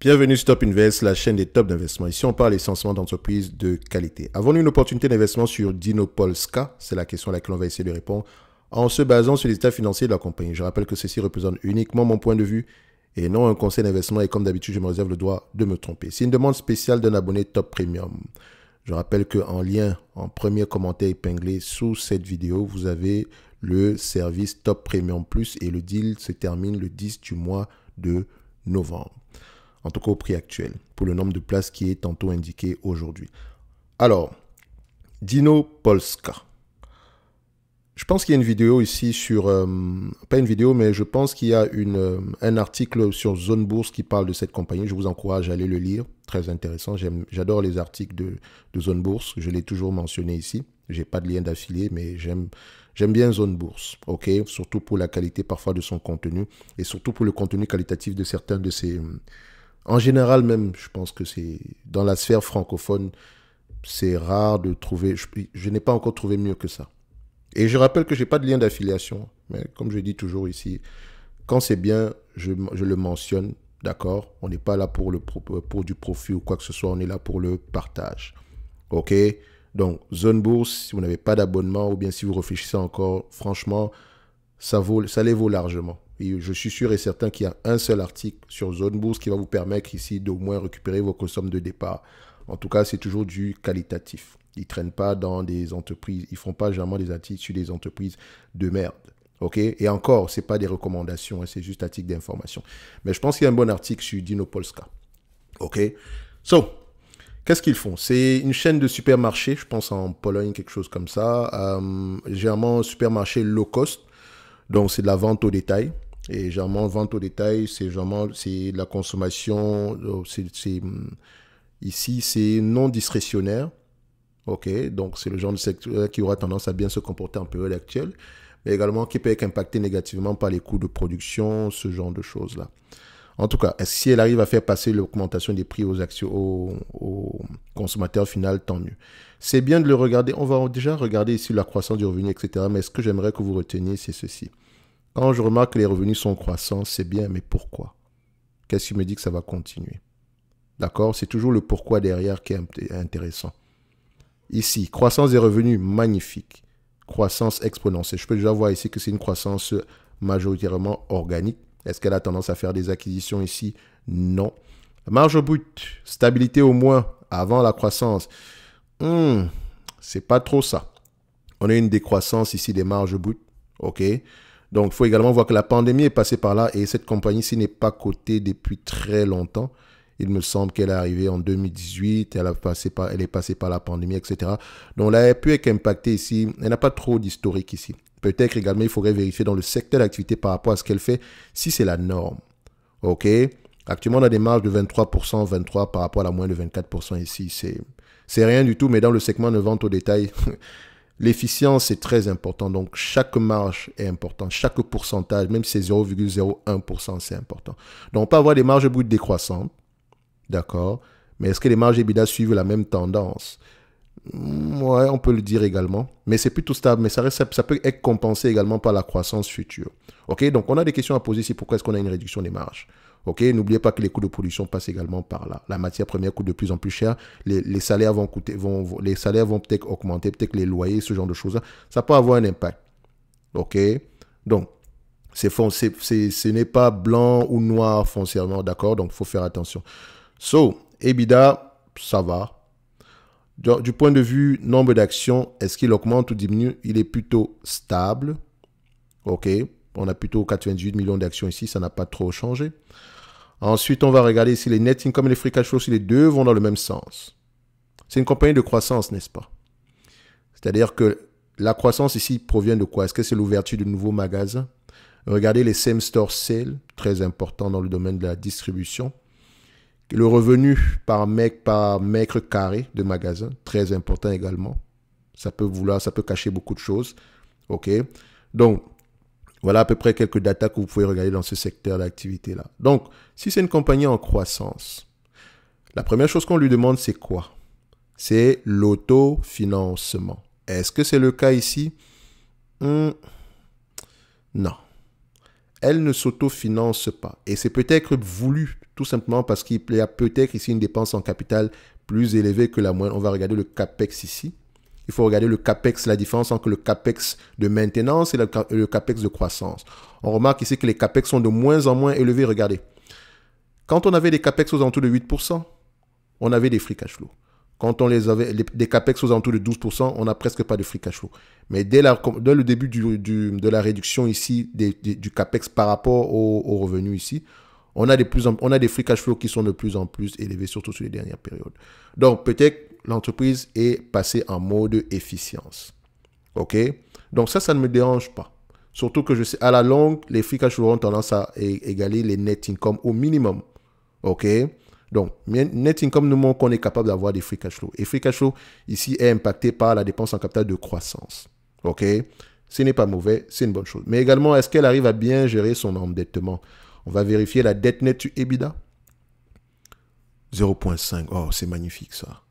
Bienvenue Stop Invest, la chaîne des tops d'investissement. Ici, on parle essentiellement d'entreprises de qualité. Avons-nous une opportunité d'investissement sur Dinopolska C'est la question à laquelle on va essayer de répondre en se basant sur les états financiers de la compagnie. Je rappelle que ceci représente uniquement mon point de vue et non un conseil d'investissement et comme d'habitude, je me réserve le droit de me tromper. C'est une demande spéciale d'un abonné top premium. Je rappelle qu'en lien, en premier commentaire épinglé sous cette vidéo, vous avez le service Top Premium Plus et le deal se termine le 10 du mois de novembre en tout cas au prix actuel, pour le nombre de places qui est tantôt indiqué aujourd'hui. Alors, Dino Polska. Je pense qu'il y a une vidéo ici sur... Euh, pas une vidéo, mais je pense qu'il y a une, euh, un article sur Zone Bourse qui parle de cette compagnie. Je vous encourage à aller le lire. Très intéressant. J'adore les articles de, de, Zone Bourse. Je l'ai toujours mentionné ici. J'ai pas de lien d'affilié, mais j'aime bien Zone Bourse. OK Surtout pour la qualité parfois de son contenu et surtout pour le contenu qualitatif de certains de ses... Euh, en général même, je pense que c'est dans la sphère francophone, c'est rare de trouver. Je, n'ai pas encore trouvé mieux que ça. Et je rappelle que je n'ai pas de lien d'affiliation. Mais comme je dis toujours ici, quand c'est bien, je, le mentionne, d'accord On n'est pas là pour, le, euh, pour du profit ou quoi que ce soit, on est là pour le partage. OK Donc, Zone Bourse, si vous n'avez pas d'abonnement ou bien si vous réfléchissez encore, franchement, ça, vaut, ça les vaut largement je suis sûr et certain qu'il y a un seul article sur Zone Bourse qui va vous permettre ici d'au moins récupérer vos sommes de départ. En tout cas, c'est toujours du qualitatif. Ils ne traînent pas dans des entreprises, ils ne font pas généralement des articles sur des entreprises de merde. Et encore, ce n'est pas des recommandations, hein, c'est juste un article d'information. Mais je pense qu'il y a un bon article sur Dino Polska. OK So, Qu'est-ce qu'ils font C'est une chaîne de supermarchés, je pense en Pologne, quelque chose comme ça. Euh, généralement, supermarché low cost. Donc, c'est de la vente au détail. Et généralement, vente au détail, c'est généralement c'est la consommation. Euh, c'est hmm, ici, c'est non discrétionnaire. OK, donc c'est le genre de secteur qui aura tendance à bien se comporter en période actuelle, mais également qui peut être impacté négativement par les coûts de production, ce genre de choses-là. En tout cas, si elle arrive à faire passer l'augmentation des prix aux, actions, aux, consommateurs final, tant mieux. C'est bien de le regarder. On va déjà regarder ici la croissance du revenu, etc. Mais ce que j'aimerais que vous reteniez, c'est ceci. Quand je remarque que les revenus sont croissants, c'est bien, mais pourquoi Qu'est-ce qui me dit que ça va continuer D'accord C'est toujours le pourquoi derrière qui est intéressant. Ici, croissance des revenus, magnifique. Croissance exponentielle. Je peux déjà voir ici que c'est une croissance majoritairement organique. Est-ce qu'elle a tendance à faire des acquisitions ici Non. Marge brute, stabilité au moins avant la croissance. Hmm, c'est pas trop ça. On a une décroissance ici des marges brutes. OK donc, il faut également voir que la pandémie est passée par là et cette compagnie-ci n'est pas cotée depuis très longtemps. Il me semble qu'elle est arrivée en 2018, elle, a passé par, elle est passée par la pandémie, etc. Donc là, elle pu être impactée ici. Elle n'a pas trop d'historique ici. Peut-être également, il faudrait vérifier dans le secteur d'activité par rapport à ce qu'elle fait, si c'est la norme. OK Actuellement, on a des marges de 23%, 23% par rapport à la moins de 24% ici. C'est rien du tout, mais dans le segment de vente au détail, L'efficience est très importante. Donc, chaque marge est importante. Chaque pourcentage, même si c'est 0,01%, c'est important. Donc, on peut avoir des marges brutes décroissantes. D'accord Mais est-ce que les marges EBITDA suivent la même tendance Ouais, on peut le dire également. Mais c'est plutôt stable, mais ça, peut être compensé également par la croissance future. OK Donc, on a des questions à poser ici. Pourquoi est-ce qu'on a une réduction des marges OK N'oubliez pas que les coûts de production passent également par là. La matière première coûte de plus en plus cher. Les, salaires vont coûter, vont, vont peut-être augmenter, peut-être les loyers, ce genre de choses Ça peut avoir un impact. OK Donc, c'est ce n'est pas blanc ou noir foncièrement, d'accord Donc, il faut faire attention. So, EBITDA, ça va du, point de vue nombre d'actions, est-ce qu'il augmente ou diminue Il est plutôt stable. OK. On a plutôt 98 millions d'actions ici, ça n'a pas trop changé. Ensuite, on va regarder si les net comme les free cash flow, si les deux vont dans le même sens. C'est une compagnie de croissance, n'est-ce pas C'est-à-dire que la croissance ici provient de quoi Est-ce que c'est l'ouverture de nouveaux magasins Regardez les same store sales, très important dans le domaine de la distribution. Le revenu par mètre, par mètre carré de magasin, très important également. Ça peut vouloir, ça peut cacher beaucoup de choses. OK Donc, voilà à peu près quelques datas que vous pouvez regarder dans ce secteur d'activité-là. Donc, si c'est une compagnie en croissance, la première chose qu'on lui demande, c'est quoi C'est l'autofinancement. Est-ce que c'est le cas ici hmm. Non. Elle ne s'autofinance pas. Et c'est peut-être voulu tout simplement parce qu'il y a peut-être ici une dépense en capital plus élevée que la moyenne. On va regarder le CAPEX ici. Il faut regarder le CAPEX, la différence entre le CAPEX de maintenance et le CAPEX de croissance. On remarque ici que les CAPEX sont de moins en moins élevés. Regardez. Quand on avait des CAPEX aux alentours de 8%, on avait des free cash flow. Quand on les avait, des CAPEX aux alentours de 12%, on n'a presque pas de free cash flow. Mais dès, le début de la réduction ici du CAPEX par rapport aux revenus ici, on a, des free cash flow qui sont de plus en plus élevés, surtout sur les dernières périodes. Donc, peut-être l'entreprise est passée en mode efficience. OK Donc, ça, ça ne me dérange pas. Surtout que je sais, à la longue, les free cash flow ont tendance à égaler les net income au minimum. OK donc, net income nous montre qu'on est capable d'avoir des free cash flow. Et free cash flow, ici, est impacté par la dépense en capital de croissance. OK Ce n'est pas mauvais, c'est une bonne chose. Mais également, est-ce qu'elle arrive à bien gérer son endettement on va vérifier la dette nette du EBITDA. 0,5. Oh, c'est magnifique ça.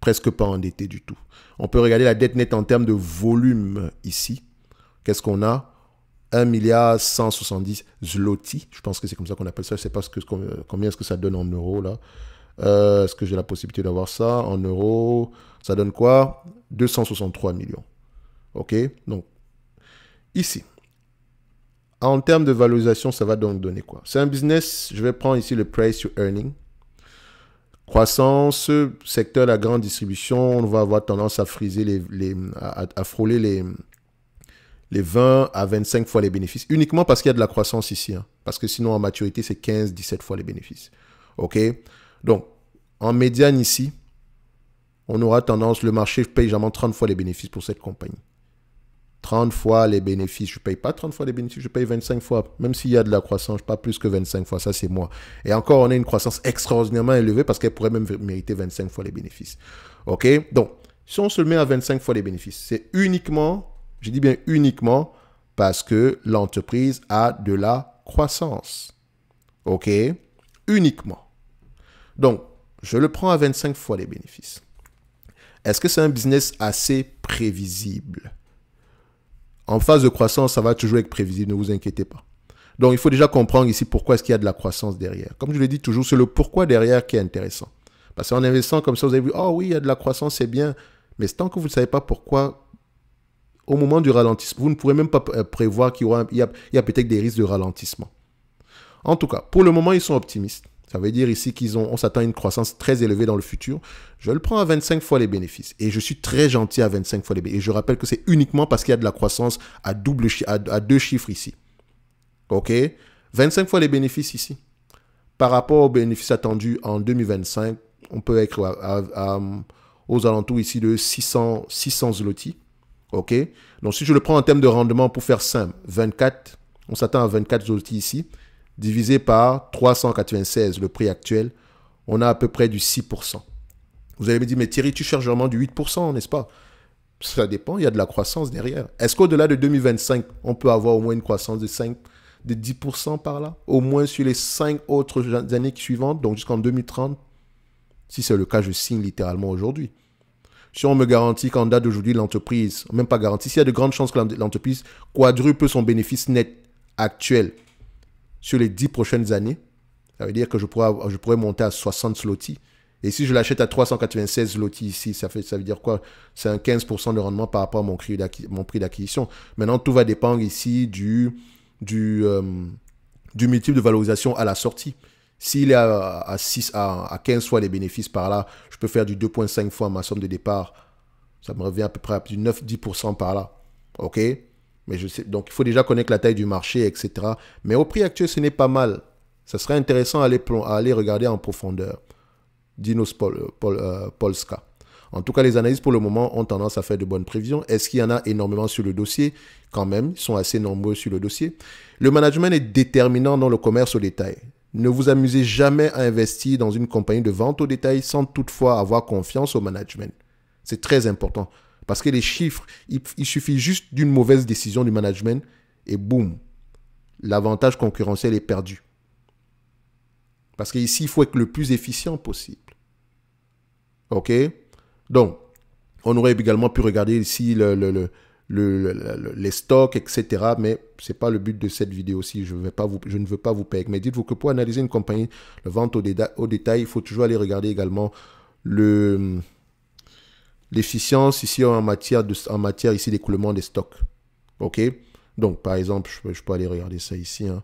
Presque pas endetté du tout. On peut regarder la dette nette en termes de volume ici. Qu'est-ce qu'on a 1 milliard 170 zloty. Je pense que c'est comme ça qu'on appelle ça. Je ne sais pas que, combien est-ce que ça donne en euros là. Euh, est-ce que j'ai la possibilité d'avoir ça en euros Ça donne quoi 263 millions. OK Donc, ici, en termes de valorisation, ça va donc donner quoi C'est un business, je vais prendre ici le price to earning. Croissance, secteur de la grande distribution, on va avoir tendance à friser les, à, frôler les, les 20 à 25 fois les bénéfices, uniquement parce qu'il y a de la croissance ici. Hein. Parce que sinon, en maturité, c'est 15, 17 fois les bénéfices. OK Donc, en médiane ici, on aura tendance, le marché paye généralement 30 fois les bénéfices pour cette compagnie. 30 fois les bénéfices, je ne paye pas 30 fois les bénéfices, je paye 25 fois. Même s'il y a de la croissance, pas plus que 25 fois, ça c'est moi. Et encore, on a une croissance extraordinairement élevée parce qu'elle pourrait même mériter 25 fois les bénéfices. OK Donc, si on se met à 25 fois les bénéfices, c'est uniquement, je dis bien uniquement, parce que l'entreprise a de la croissance. OK Uniquement. Donc, je le prends à 25 fois les bénéfices. Est-ce que c'est un business assez prévisible en phase de croissance, ça va toujours être prévisible, ne vous inquiétez pas. Donc il faut déjà comprendre ici pourquoi est-ce qu'il y a de la croissance derrière. Comme je l'ai dit toujours, c'est le pourquoi derrière qui est intéressant. Parce qu'en investissant comme ça, vous avez vu, oh oui, il y a de la croissance, c'est bien. Mais tant que vous ne savez pas pourquoi, au moment du ralentissement, vous ne pourrez même pas euh, prévoir qu'il y, a peut-être des risques de ralentissement. En tout cas, pour le moment, ils sont optimistes. Ça veut dire ici qu'ils ont, s'attend à une croissance très élevée dans le futur. Je le prends à 25 fois les bénéfices. Et je suis très gentil à 25 fois les bénéfices. Et je rappelle que c'est uniquement parce qu'il y a de la croissance à, double, à, deux chiffres ici. OK 25 fois les bénéfices ici. Par rapport aux bénéfices attendus en 2025, on peut être aux alentours ici de 600, 600 zloty. OK Donc si je le prends en termes de rendement pour faire simple, 24, on s'attend à 24 zloty ici divisé par 396, le prix actuel, on a à peu près du 6%. Vous allez me dire, mais Thierry, tu cherches vraiment du 8%, n'est-ce pas Ça dépend, il y a de la croissance derrière. Est-ce qu'au-delà de 2025, on peut avoir au moins une croissance de 5, de 10% par là Au moins sur les 5 autres années suivantes, donc jusqu'en 2030 Si c'est le cas, je signe littéralement aujourd'hui. Si on me garantit qu'en date d'aujourd'hui, l'entreprise, même pas garantie, s'il y a de grandes chances que l'entreprise quadruple son bénéfice net actuel sur les 10 prochaines années. Ça veut dire que je pourrais, je pourrais monter à 60 lotis. Et si je l'achète à 396 lotis ici, ça, fait, ça veut dire quoi C'est un 15% de rendement par rapport à mon, prix d'acquisition. Maintenant, tout va dépendre ici du, du, euh, du multiple de valorisation à la sortie. S'il est à, à, 15 fois les bénéfices par là, je peux faire du 2,5 fois ma somme de départ. Ça me revient à peu près à du 9-10% par là. OK je sais, donc il faut déjà connaître la taille du marché, etc. Mais au prix actuel, ce n'est pas mal. Ça serait intéressant à aller, aller regarder en profondeur. Dinos euh, euh, Polska. En tout cas, les analyses pour le moment ont tendance à faire de bonnes prévisions. Est-ce qu'il y en a énormément sur le dossier Quand même, ils sont assez nombreux sur le dossier. Le management est déterminant dans le commerce au détail. Ne vous amusez jamais à investir dans une compagnie de vente au détail sans toutefois avoir confiance au management. C'est très important. Parce que les chiffres, il, suffit juste d'une mauvaise décision du management et boum, l'avantage concurrentiel est perdu. Parce qu'ici, il faut être le plus efficient possible. OK Donc, on aurait également pu regarder ici les stocks, etc. Mais ce n'est pas le but de cette vidéo-ci. Je, ne veux pas vous perdre. Mais dites-vous que pour analyser une compagnie, le vente au, au détail, il faut toujours aller regarder également le, l'efficience ici en matière, de, en matière ici d'écoulement des stocks. OK Donc, par exemple, je, peux aller regarder ça ici. Hein.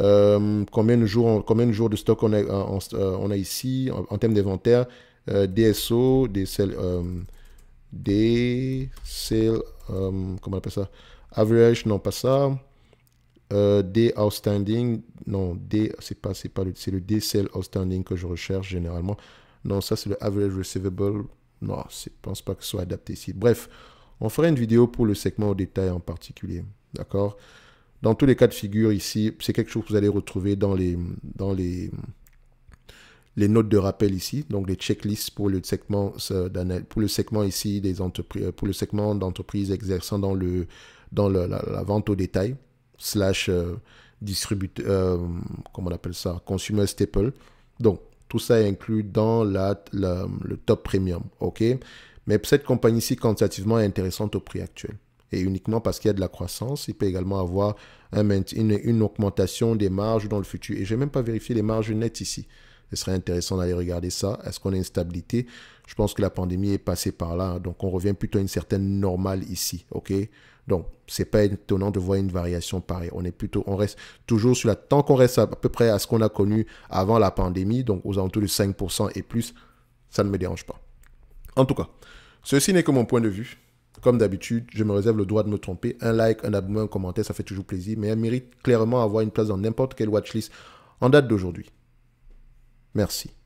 Euh, combien, de jours, combien de jours de stock on a, on, euh, on a ici en, termes d'inventaire euh, DSO, des sales, euh, des euh, comment on ça Average, non, pas ça. D outstanding, non, des c'est pas, c'est pas le, c'est le D sale outstanding que je recherche généralement. Non, ça c'est le average receivable non, je ne pense pas que ce soit adapté ici. Bref, on fera une vidéo pour le segment au détail en particulier. D'accord Dans tous les cas de figure ici, c'est quelque chose que vous allez retrouver dans les, dans les, les notes de rappel ici, donc les checklists pour le segment euh, pour le segment ici des entreprises, euh, pour le segment d'entreprises exerçant dans le dans la, vente au détail slash euh, distributeur, comment on appelle ça, consumer staple. Donc tout ça est inclus dans la, le top premium. OK Mais cette compagnie-ci, quantitativement, est intéressante au prix actuel. Et uniquement parce qu'il y a de la croissance, il peut également avoir une, une, augmentation des marges dans le futur. Et je n'ai même pas vérifié les marges nettes ici. Ce serait intéressant d'aller regarder ça. Est-ce qu'on a une stabilité Je pense que la pandémie est passée par là. Hein. Donc, on revient plutôt à une certaine normale ici. OK donc, c'est pas étonnant de voir une variation pareille. On est plutôt, on reste toujours sur la, tant qu'on reste à peu près à ce qu'on a connu avant la pandémie, donc aux alentours de 5% et plus, ça ne me dérange pas. En tout cas, ceci n'est que mon point de vue. Comme d'habitude, je me réserve le droit de me tromper. Un like, un abonnement, un commentaire, ça fait toujours plaisir, mais elle mérite clairement avoir une place dans n'importe quelle watchlist en date d'aujourd'hui. Merci.